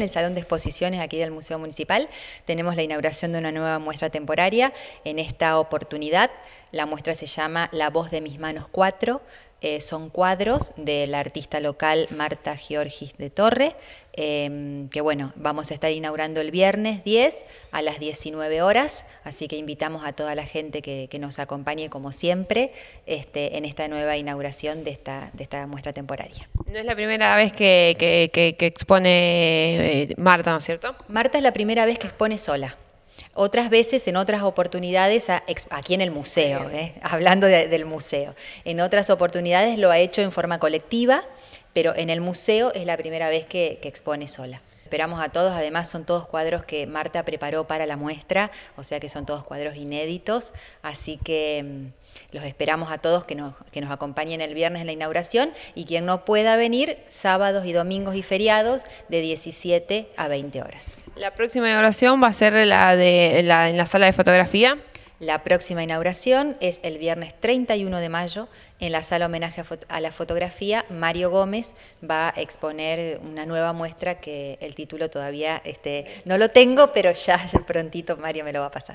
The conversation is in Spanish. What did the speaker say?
En el Salón de Exposiciones aquí del Museo Municipal tenemos la inauguración de una nueva muestra temporaria. En esta oportunidad la muestra se llama La voz de mis manos 4. Eh, son cuadros de la artista local Marta Georgis de Torre, em, que bueno, vamos a estar inaugurando el viernes 10 a las 19 horas, así que invitamos a toda la gente que, nos acompañe como siempre este, en esta nueva inauguración de esta, de esta muestra temporaria. No es la primera vez que, expone eh, Marta, ¿no es cierto? Marta es la primera vez que expone sola. Otras veces, en otras oportunidades, aquí en el museo, ¿eh? hablando del museo, en otras oportunidades lo ha hecho en forma colectiva, pero en el museo es la primera vez que, que expone sola esperamos a todos. Además, son todos cuadros que Marta preparó para la muestra, o sea que son todos cuadros inéditos. Así que mm, los esperamos a todos que nos, nos acompañen el viernes en la inauguración y quien no pueda venir, sábados y domingos y feriados de 17 a 20 horas. La próxima inauguración va a ser la de la, en la sala de fotografía. La próxima inauguración es el viernes 31 de mayo en la sala homenaje a, la fotografía. Mario Gómez va a exponer una nueva muestra que el título todavía este, no lo tengo, pero ya prontito Mario me lo va a pasar.